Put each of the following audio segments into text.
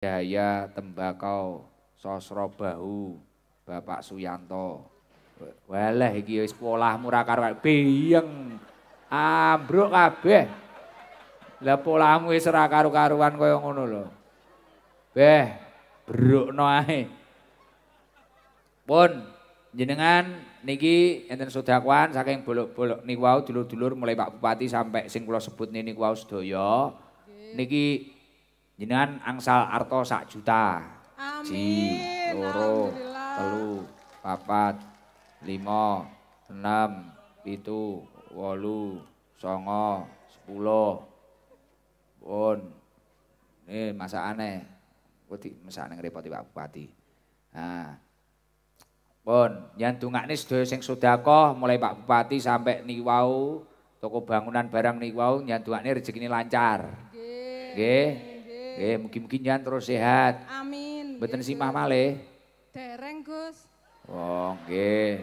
Daya Tembakau Sosro Bahu Bapak Suyanto Waleh iki wis polah murah karo biyeng ambruk kabeh Lha polahmu wis ora karo-karuan kaya ngono lho Beh brukno ae Pun jenengan niki enten sedakwan saking bolok-bolok niku wau dulur-dulur mulai Pak Bupati sampai sing kula sebut niki wau sedaya niki Jenengan angsal arto sak juta. Amin. Loro, telu, papat, lima, enam, pitu, wolu, songo, sepuluh. Pun. Ini di masa aneh ngerepoti Pak Bupati. Nah. Pun, ini sudah yang sudah kok mulai Pak Bupati sampai niwau toko bangunan barang niwau, yang wau ini rezeki ini lancar. oke? Okay. Eh, mungkin-mungkin jangan terus sehat. Amin. Mboten simah malih. Dereng, Gus. Oh, nggih.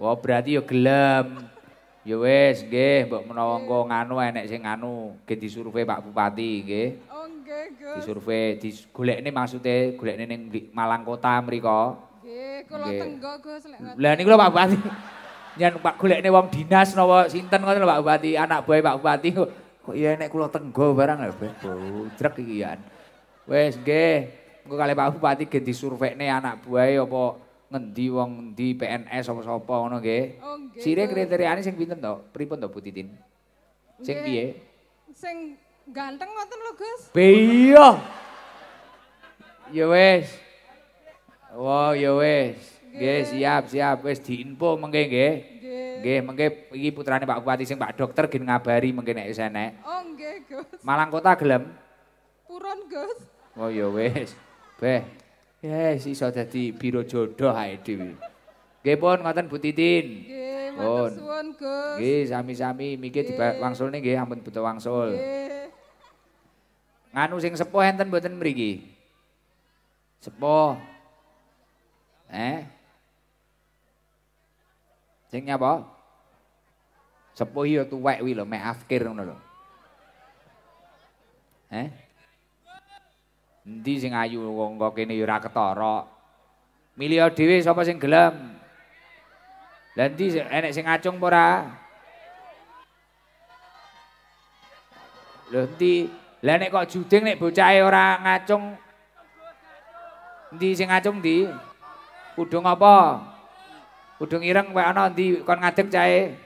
Wah, berarti ya gelem. Ya wis nggih, mbok menawa engko nganu enek sing nganu, nggih disurvei Pak Bupati nggih. Oh nggih, Gus. Disurvei, digolekne maksude golekne ning Malang Kota mriko. Nggih, kula tenggo Gus lek ngoten. Lah niku Pak Bupati. Nyen Pak golekne wong dinas napa sinten ngoten Pak Bupati, anak buah Pak Bupati. Kok iya enek kula tenggo barang ya, Beh? Bau jrek iki ya. Wis nggih. Engko kale Pak Bupati ge disurvekne anak buahe apa ngendi wong ngendi, PNS apa sapa ngono nggih. Oh, nggih. Sire kriteriane sing pinten to? Pripun to Bu Titin? Sing piye? Sing ganteng ngoten lho, Gus. Iya. Ya wis. Wah, oh, wow, ya wis. Nggih, siap, siap. Wis diinfo mengke nggih. nggih, mengke iki putrane Pak Bupati sing Pak Dokter gin ngabari mengke nek isih enek. Oh nggih, Gus. Malang kota gelem. Purun, Gus. Oh ya wis. Beh. Yes, iso dadi biro jodoh ae dhewe. Nggih pun ngoten Bu Titin. Nggih, matur suwun, Gus. Nggih, sami-sami mikir diwangsulne nggih ampun butuh wangsul. Nganu sing sepuh enten mboten mriki? Sepuh. Eh? Sing nyapa? apa? Sepuh yo tuwek kuwi lho, mek afkir ngono lho. Eh? Endi sing ayu wong kok kene yo ora ketara. Milio dhewe sapa sing gelem? Lah endi enek sing acung apa ora? Lho endi? Lah nek kok juding nek bocahe ora ngacung? Endi sing ngacung ndi. Kudung apa? Kudung ireng wae ana ndi, kon ngadeg cahe?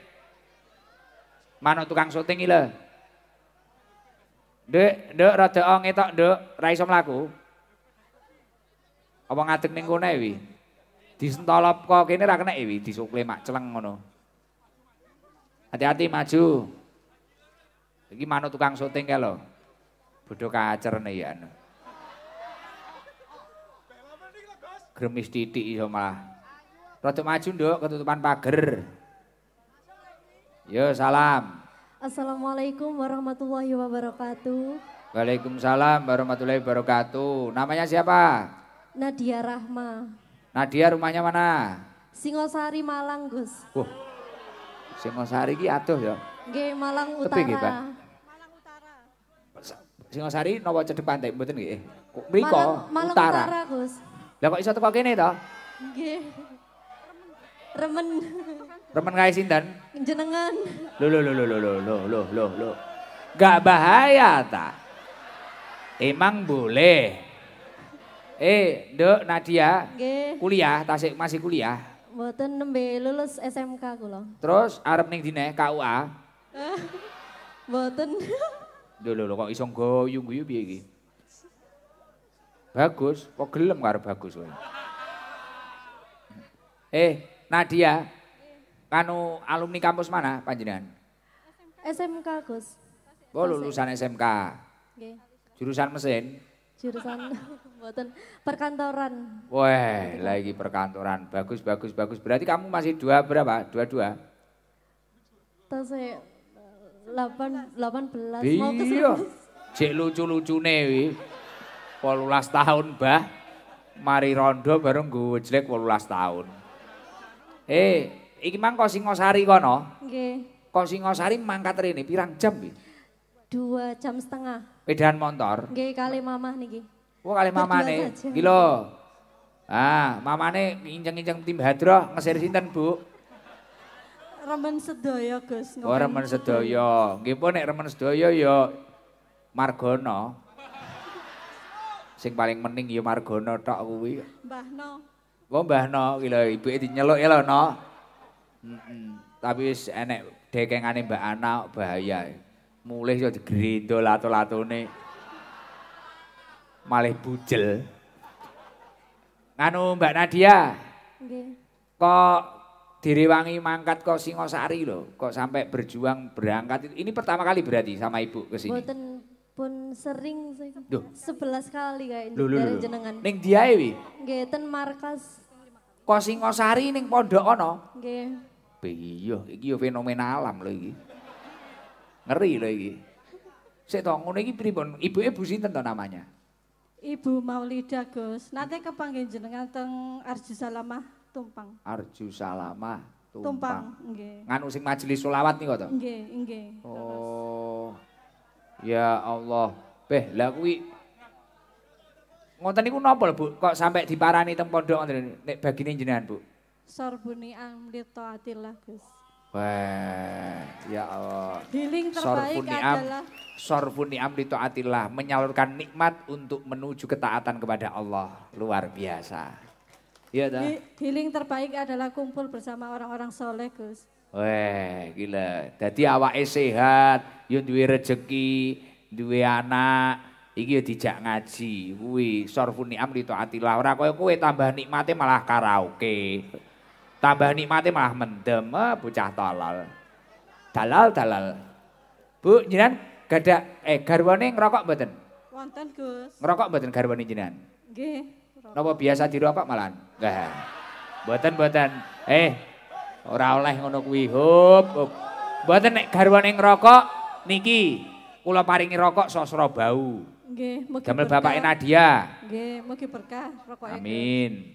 Manuk tukang syuting iki Dek, dek rada ong itu dek, raiso melaku. mlaku. Apa ngadeg ning kene Disentolop kok kene ra kena wi, disukle mak celeng ngono. Hati-hati maju. Iki manuk tukang syuting kae lho. Bodho nih ya anu. Gremis titik iso malah. Rada maju, Nduk, ketutupan pager. Yo salam. Assalamualaikum warahmatullahi wabarakatuh. Waalaikumsalam warahmatullahi wabarakatuh. Namanya siapa? Nadia Rahma. Nadia rumahnya mana? Singosari Malang, Gus. Wah. Singosari ki atuh ya. Nggih, Malang Utara. Tepi nggih, Malang Utara. Singosari napa cedhek pantai betul nggih? Mriko Utara. Malang Utara, Gus. Lah kok iso teko kene to? Nggih. Remen. Remen kaya sindan? Jenengan. Lo lo lo lo lo lo lo lo lo lo. Gak bahaya ta. Emang boleh. Eh, Dok Nadia, Nggih. kuliah, tasik masih kuliah. Mboten nembe lulus SMK kula. Terus arep ning dine KUA? Mboten. Lho lho kok iso goyu-guyu piye iki? Bagus, kok gelem karo bagus kowe. Eh, Nadia, kanu alumni kampus mana panjenengan? SMK Gus. Oh lulusan SMK. Jurusan mesin? Jurusan buatan perkantoran. Wah, lagi perkantoran. Bagus, bagus, bagus. Berarti kamu masih dua berapa? Dua-dua? Iya. Tahun saya delapan, delapan belas. Iya. Cek lucu-lucu nih. Polulas tahun bah. Mari rondo bareng gue jelek polulas tahun. Eh, iki mang kok Singosari kono? Nggih. Kok Singosari mangkat rene pirang jam iki? Dua jam setengah. Pedahan motor. Nggih, kali mamah niki. Oh, kali mamane. Iki lho. Ah, mamane nginjeng-nginjeng tim Hadro ngesir sinten, Bu? Remen sedoyo, Gus. Oh, remen sedoyo. Nggih pun nek remen sedoyo, ya Margono. Sing paling mending ya Margono tok kuwi. Mbah Wong Mbah No, gila ibu itu nyeluk ya lo No. Mm-mm. Tapi enek dekengane Mbak Ana bahaya. Mulih yo digrendo latu-latune. malah bujel. Nganu Mbak Nadia. Nggih. Kok direwangi mangkat kok Singosari lho, kok sampai berjuang berangkat itu. Ini pertama kali berarti sama Ibu ke sini. Boten pun sering Duh. 11 kali kayak ini dari jenengan. Ning diae wi? Nggih, ten markas Kosingosari ning pondok ana. Nggih. Piye, iki yo fenomena alam lho iki. Ngeri lho iki. Sik to, ngene iki pripun? Ibuke Bu sinten to namanya? Ibu Maulida Gus. Nanti kepanggil jenengan teng Arju Salamah Tumpang. Arju Salamah Tumpang. Tumpang, nggih. Nganu sing majelis selawat niku to? Nggih, nggih. Terus. Oh. Ya Allah. Beh, lah kuwi ngoten niku napa Bu? Kok sampai diparani teng pondok ngoten nek bagine jenengan, Bu? Sorbuni amlir taatillah, Gus. Wah, ya Allah. Healing terbaik Sorbuni adalah Sorbuni amli taatillah, menyalurkan nikmat untuk menuju ketaatan kepada Allah. Luar biasa. Iya dah. Healing terbaik adalah kumpul bersama orang-orang soleh, Gus. Weh, gila. jadi awak sehat, yo duwe rezeki, duwe anak, iki yo dijak ngaji. Kuwi sarfun ni'am li taatillah. Ora kaya tambah nikmatnya malah karaoke. Tambah nikmatnya malah mendem, eh, bocah tolol. Dalal dalal. Bu, jinan, gada, eh garwane ngerokok beten, Wonten, Gus. Ngerokok beten garwane jinan, gih, nopo biasa dirokok malahan? Enggak. beten beten, Eh, Ora oleh ngono kuwi. Hop. Mboten nek garwane ngerokok niki kula paringi rokok sosro bau. Nggih, mugi Damel Bapak Nadia. Nggih, mugi berkah rokoke. Amin.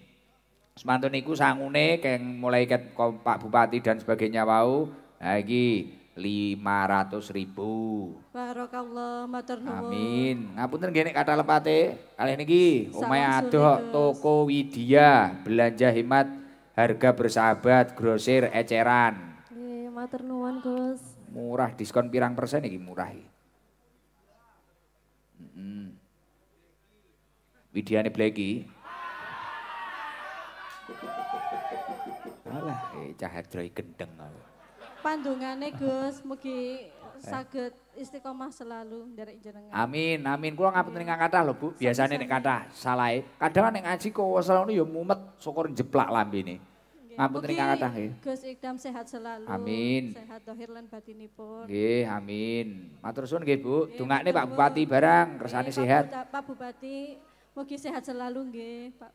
Semantun niku sangune keng mulai ke Pak Bupati dan sebagainya wau. Ha iki 500 ribu. Barakallah, matur nuwun. Amin. Ngapunten nggih nek kata lepate. Kali niki omahe adoh toko Widya belanja hemat harga bersahabat, grosir, eceran. Iya, matur nuwun, Gus. Murah diskon pirang persen iki murah iki. Mm -mm. Widiane Bleki. Alah, eh cah hadroi gendeng aku. pandungane Gus mugi eh. saged istiqomah selalu dari jenengan. Amin, amin. Kula ngapunten ingkang iya. kata lho Bu, Biasanya nek kata, salah. E. Kadang nek ngaji kok, selalu ya mumet syukur jeplak lambene. Ngapunten ingkang kathah nggih. E. Gus Ikdam sehat selalu. Amin. Sehat dohir lan batinipun. Nggih, amin. Matur suwun nggih Bu. Dongakne Pak Bupati barang kersane sehat. Pak Bupati mugi sehat selalu nggih, Pak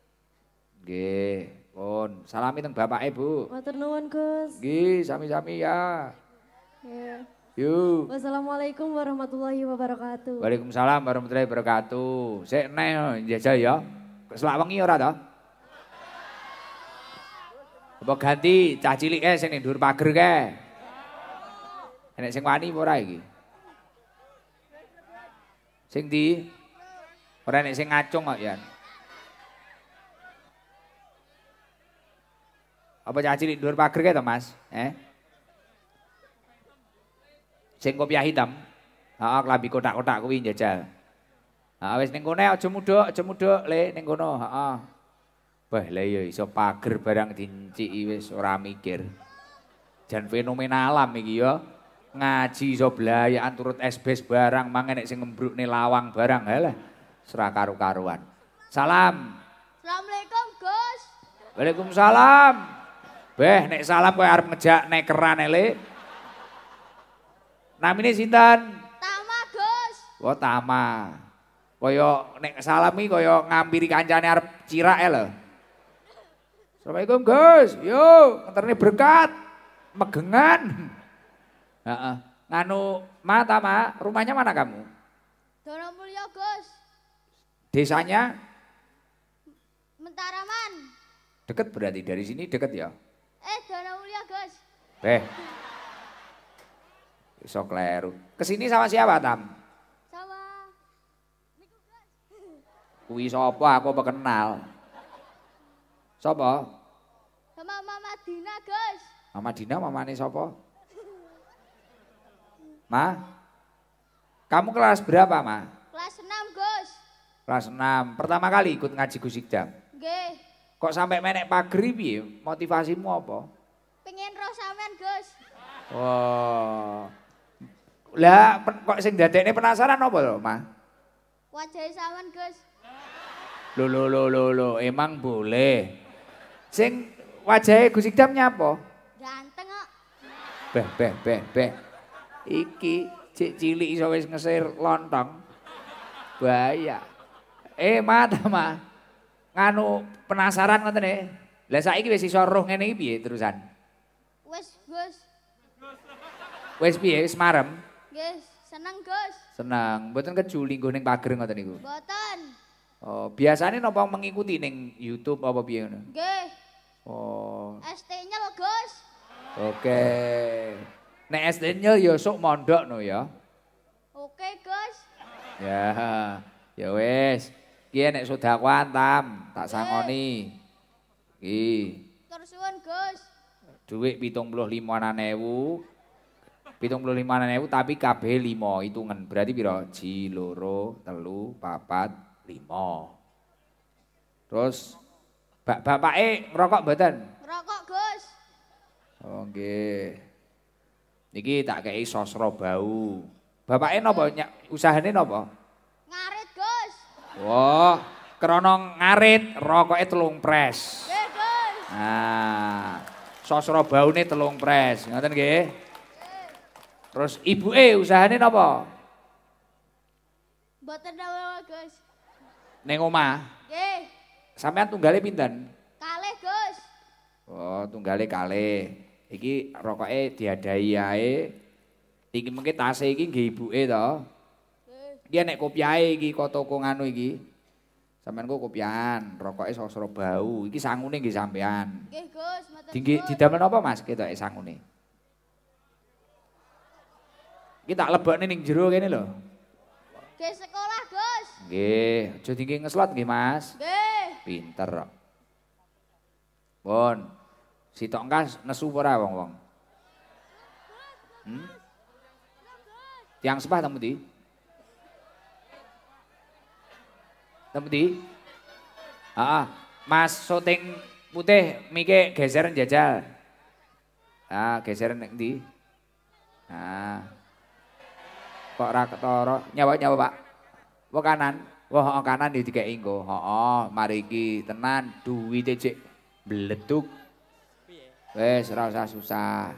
Nggih, pun. Salami teng bapak ibu. Matur nuwun, Gus. Nggih, sami-sami ya. Ya. Yuk. Wassalamualaikum warahmatullahi wabarakatuh. Waalaikumsalam warahmatullahi wabarakatuh. Sik neh jajal ya. Selak wengi ora to? Apa ganti cah cilike sing ning dhuwur pager ke? Enek sing wani ora iki? Sing di? Ora enek sing ngacung kok ya. Apa caci di luar pagar kayak Mas? Eh? Sing kopiah hitam. Heeh, klambi kotak-kotak kuwi jajal. Heeh, wis ning kene aja mudhok, aja mudhok, Le, ning kono, heeh. Bah, le ya iso pager barang dinciki wis ora mikir. Jan fenomena alam iki ya. Ngaji iso blayakan turut SBS barang, mangen nek sing ngembrukne lawang barang, halah. Serah karu-karuan. Salam. Assalamualaikum, Gus. Waalaikumsalam. Beh, nek salam kowe arep ngejak nek keran ele. Namine sinten? Tama, Gus. Oh, Tama. Kaya nek salam iki kaya ngampiri kancane arep Cira lho. Assalamualaikum Gus. Yo, ngenterne berkat. Megengan. Heeh. Nganu, Ma Tama, rumahnya mana kamu? Donomulyo, Gus. Desanya? Mentaraman. Dekat berarti dari sini dekat ya? Eh, dona Mulia, guys. Eh. Iso kleru. Kesini sama siapa, Tam? Sama Niku, guys. Kuwi sapa aku pekenal. Sapa? Sama Mama Dina, guys. Mama Dina mamane sapa? Ma? Kamu kelas berapa, Ma? Kelas 6, Gus. Kelas 6. Pertama kali ikut ngaji Ikdam? Nggih. Kok sampe menek pagri piye? Motivasimu apa? Pengen roh sampean, Gus. Wah. Lah kok sing dadekne penasaran apa lo, Ma? Wajah sawan, Gus. Lo lo lo lo lo, emang boleh. Sing wajahnya Gus Ikdam nyapa? Ganteng kok. Beh beh beh beh. Iki cek cilik iso wis ngesir lontong. Bahaya. Eh, mata, Ma. nganu penasaran ngoten e. Lah saiki wis iso roh ngene iki piye terusan? Wis, Gus. Wis piye? Wis marem? Gus, seneng, Gus. Seneng. Mboten kejuli nggo ning pager ngoten niku. Mboten. Oh, biasane napa mengikuti ning YouTube apa piye ngono? Nggih. Oh. ST-nya lho, Gus. Oke. Okay. Nek SD-nya ya sok mondok no ya. Oke, okay, Gus. Ya, ya wes. Kiye nek sudah tam tak eh. sangoni. Ki. Tur suwun, Gus. Dhuwit lima 75.000 tapi kabeh 5 hitungan. Berarti biro ciloro 2 3 4 Terus bapak bapake merokok mboten? Merokok, Gus. Oke. Oh, nggih. Niki tak kei sosro bau. Bapak nopo nopo? usahane nopo. Wah, krana ngarit rokoke telung pres. Nah, sosro baune telung pres, ngoten nggih. Terus ibuke usahane napa? Mboten nawa, Gus. Ning omah. Nggih. Sampeyan tunggale pinten? Kalih, Gus. Oh, tunggale kalih. Iki rokoke diadahi ae. Iki mengki tase iki nggih ibuke to. Dia nek kopiahe iki kok toko nganu iki. Sampeyan ku kopian, rokoke sosro bau. Iki sangune nggih sampean. Nggih, Gus, matur nuwun. didamel apa Mas ketoke sangune? Iki tak lebokne ning jero kene lho. Ke sekolah, Gus. Nggih, aja tinggi ngeslot nggih, Mas. Nggih. Pinter Bon, si tongkas nesu ora wong-wong? Hmm? Tiang sepah tamu di? Temdi. ah Mas syuting putih mike geser jajal. Ah, geser neng di Ah. Kok rak toro Nyawa-nyawa, Pak. Wo kanan. Wah, oh, kanan di tiga inggo. oh mari ki tenan dua cek beletuk. Wes rasa susah.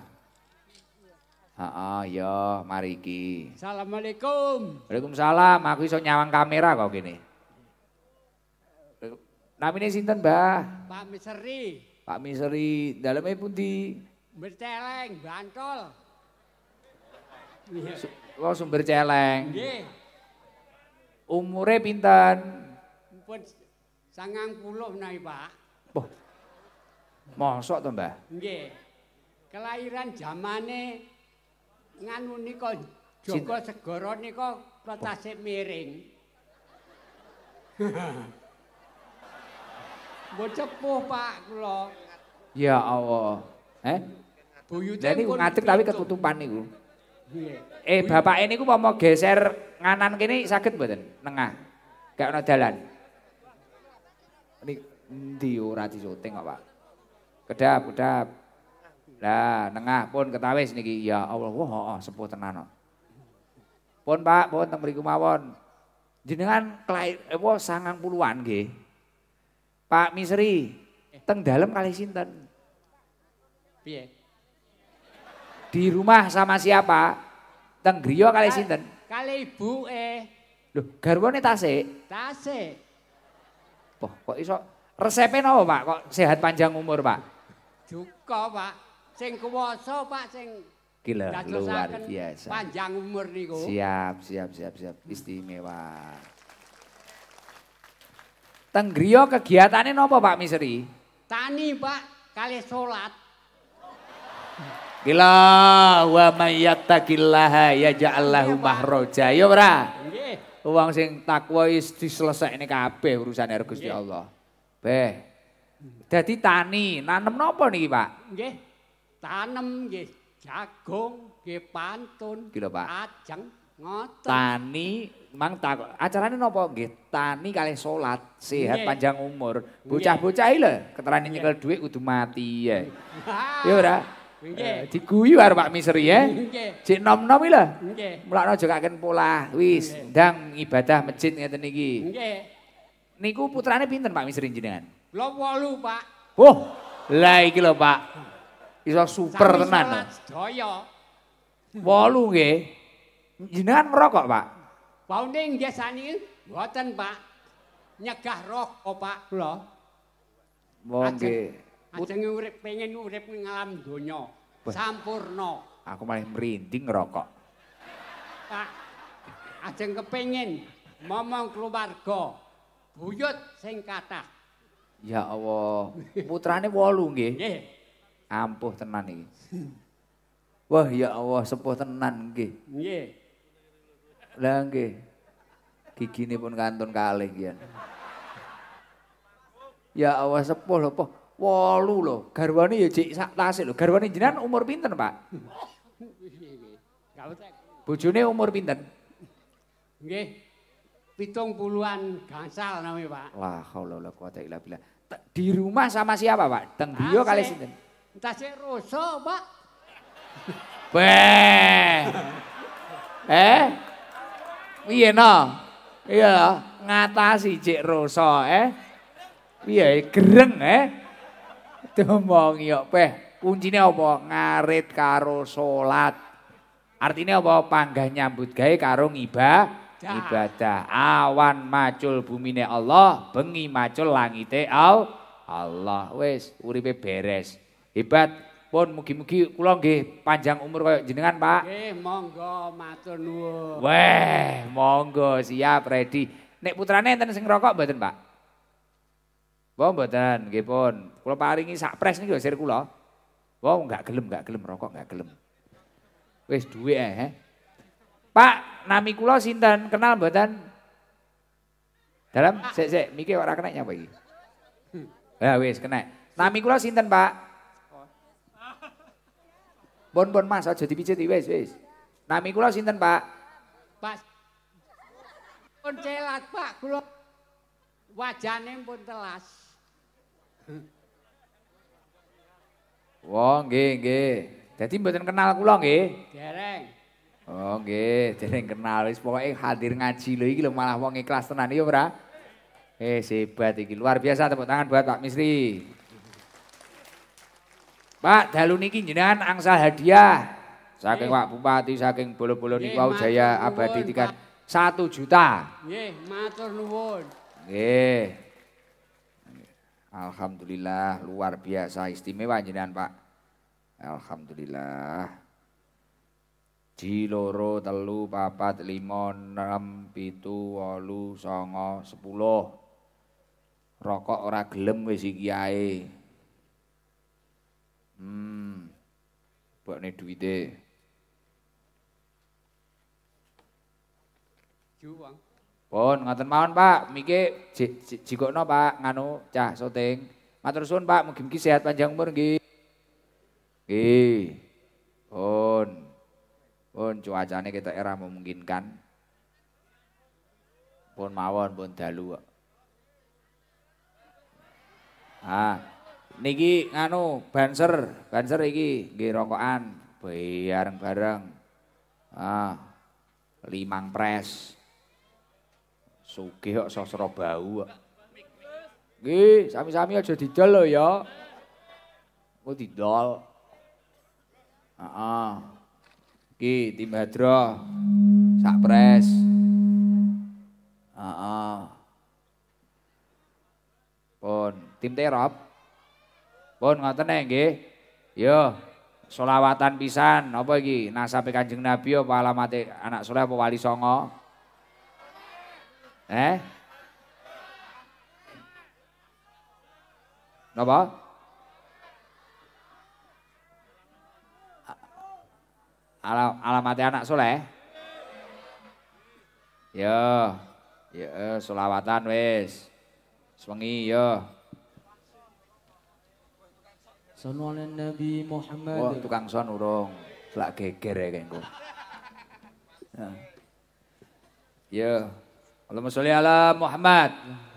susah. oh yo mari ki. Assalamualaikum. Waalaikumsalam. Aku iso nyawang kamera kok gini Namine sinten, Mbah? Pak Miseri. Pak Miseri, daleme pundi? Berceleng. Bantul. Iya. Oh, sumber celeng. Nggih. Umure pinten? Pun 90 nai, Pak. Poh. Mosok to, Mbah? Nggih. Kelahiran jamane nganu nika Joko Segoro nika kota miring. Gue cepuh pak, kulo. Ya Allah, eh? Jadi ngatik tapi ketutupan nih Eh bapak ini gue mau geser nganan gini sakit badan, Nengah. kayak ada jalan. Ini dia rati syuting pak? Kedap, kedap. Lah, nengah pun ketawis niki. Ya Allah, wah, oh, Pun Pak, pun teng mriku mawon. Jenengan kelahir eh, sangang puluhan nggih. Pak Misri, teng dalam kali sinten? Piye? Di rumah sama siapa? Teng griya kali sinten? Kali ibu eh. Loh, garwane tasik? Tasik. Poh, kok iso resepe napa, Pak? Kok sehat panjang umur, Pak? Duka, Pak. Sing kuwasa, Pak, sing Gila, luar biasa. Panjang umur niku. Siap, siap, siap, siap. Istimewa. Tenggriyo kegiatannya nopo Pak Misri? Tani Pak, kali sholat. Gila, wa mayyata gillaha ya ja'allahu mahroja. Yo bra, uang sing takwa is diselesai kabeh urusan ergus ya Allah. Beh, jadi tani, nanem nopo nih Pak? Nge, tanem nge, jagung, nge pantun, Gila, ajeng. Ngoten. Tani mang tak acarane napa nggih? Tani kali salat, sehat panjang umur. Bocah-bocah iki lho, keterane nyekel dhuwit kudu mati ya. Yo ora. Nggih. Eh, diguyu karo Pak Misri ya. Nggih. Cek nom-nom iki lho. Nggih. Mulakno jogaken pola wis ndang ibadah masjid ngeten niki. Nggih. Niku putrane pinten Pak Misri jenengan? Lho wolu, Pak. Oh, lah iki lho, Pak. Iso super tenan. Sedoyo. Wolu nggih. jenengan merokok, Pak? Pounding biasane mboten, Pak. Nyegah rokok, Pak. Lho. Monggo. Ajeng urip pengen urip ning alam donya sampurna. Aku malah merinding rokok. Pak. Ajeng kepengin momong keluarga buyut sing kathah. Ya Allah, putrane 8 nggih. Nggih. Ampuh tenan iki. Wah, ya Allah, sepuh tenan nggih. Nggih. Lah nggih. Gigine pun kantun kalih pian. Ya awas sepuh lho apa? Walu lho. Garwane ya cek sak tasik lho. Garwane jenengan umur pinten, Pak? Bojone umur pinten? Nggih. Pitung puluhan gansal namanya Pak. Lah, Allah Allah kuat ya ilah Di rumah sama siapa Pak? Teng Bio kali sini. Entah si Pak. Beh. Eh? Piye no? Iya, ngatasi cek rasa eh. Piye eh, gereng eh. Domong yo peh, kuncine apa? Ngarit karo salat. Artinya apa? Panggah nyambut gawe karo ngibadah. ibadah awan macul bumine Allah bengi macul langite Allah wis uripe beres ibadah Pun mugi-mugi kula nggih panjang umur kaya jenengan, Pak. Nggih, monggo matur nuwun. Weh, monggo siap ready. Nek putrane enten sing rokok mboten, Pak? Wah, mboten, nggih pun. Kula paringi sak pres niki lho sir kula. Wah, enggak gelem, enggak gelem rokok, enggak gelem. Wis duwe eh. Pak, nami kula sinten? Kenal mboten? Dalam sik sik miki ora kena nyapa iki. Hmm. Ya wis kena. Nami kula sinten, Pak? Bon bon mas aja dipijit wis wis. Nami kula sinten, Pak? Pak. Pun celat, Pak. Kula wajane pun telas. Oh, nggih nggih. Dadi mboten kenal kula nggih. Dereng. Oh nggih, dereng kenal wis pokoke hadir ngaji lho iki lho malah wong ikhlas tenan ya ora? Eh hebat iki luar biasa tepuk tangan buat Pak Misri. Pak, dalu niki jenengan angsal hadiah. Saking Pak Bupati, saking bolo-bolo niku wau jaya abadi tiga Satu juta. Nggih, matur nuwun. Nggih. Alhamdulillah luar biasa istimewa jenengan Pak. Alhamdulillah. Ji loro telu papat lima enam pitu walu songo sepuluh. Rokok ora gelem wis iki Hmm. Buat ni duit dia. Juang. mawon pak, miki, jiko pak, nganu, cah, soteng. Matur suun pak, mungkin ki sehat panjang umur, gi. Gi. Pon. Pon, cuacanya kita era memungkinkan. Pon mawon, pon dalu. Ah. niki nganu banser, banser iki nggih rokokan bareng-bareng. Ah, limang pres. Sugih kok sosro bau kok. Nggih, sami-sami aja didol lho ya. Kok didol. Heeh. Iki tim hadro Sak pres. Heeh. Pun tim terop. Pun ngoten nggih. Yo solawatan pisan apa iki nasabe Kanjeng Nabi apa alamate anak soleh apa wali songo? Eh? Napa? Ala alamatnya anak soleh? Yo, yo solawatan wis. Swengi yo. Sonu Nabi Muhammad. Wah, tukang son urung. Lak geger ya kengko. Ya. ya. Allahumma sholli ala Muhammad.